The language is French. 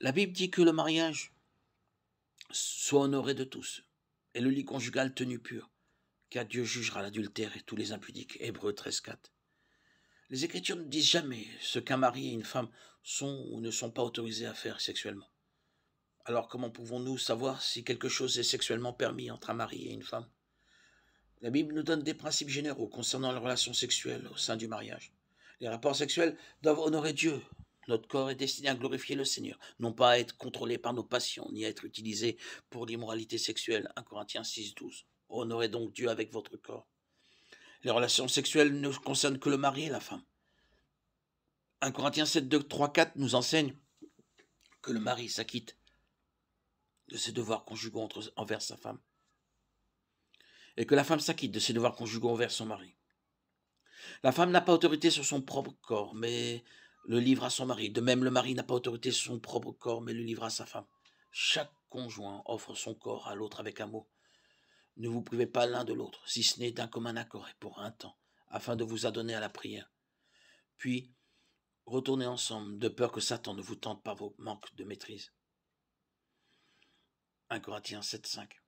La Bible dit que le mariage soit honoré de tous, et le lit conjugal tenu pur, car Dieu jugera l'adultère et tous les impudiques. (Hébreux 13,4 Les Écritures ne disent jamais ce qu'un mari et une femme sont ou ne sont pas autorisés à faire sexuellement. Alors comment pouvons-nous savoir si quelque chose est sexuellement permis entre un mari et une femme La Bible nous donne des principes généraux concernant les relations sexuelles au sein du mariage. Les rapports sexuels doivent honorer Dieu, notre corps est destiné à glorifier le Seigneur, non pas à être contrôlé par nos passions, ni à être utilisé pour l'immoralité sexuelle. 1 Corinthiens 6, 12. Honorez donc Dieu avec votre corps. Les relations sexuelles ne concernent que le mari et la femme. 1 Corinthiens 7, 2, 3, 4 nous enseigne que le mari s'acquitte de ses devoirs conjugaux envers sa femme et que la femme s'acquitte de ses devoirs conjugaux envers son mari. La femme n'a pas autorité sur son propre corps, mais le livre à son mari. De même, le mari n'a pas autorité sur son propre corps, mais le livre à sa femme. Chaque conjoint offre son corps à l'autre avec un mot. Ne vous privez pas l'un de l'autre, si ce n'est d'un commun accord et pour un temps, afin de vous adonner à la prière. Puis, retournez ensemble, de peur que Satan ne vous tente par vos manques de maîtrise. 1 Corinthiens 7, 5.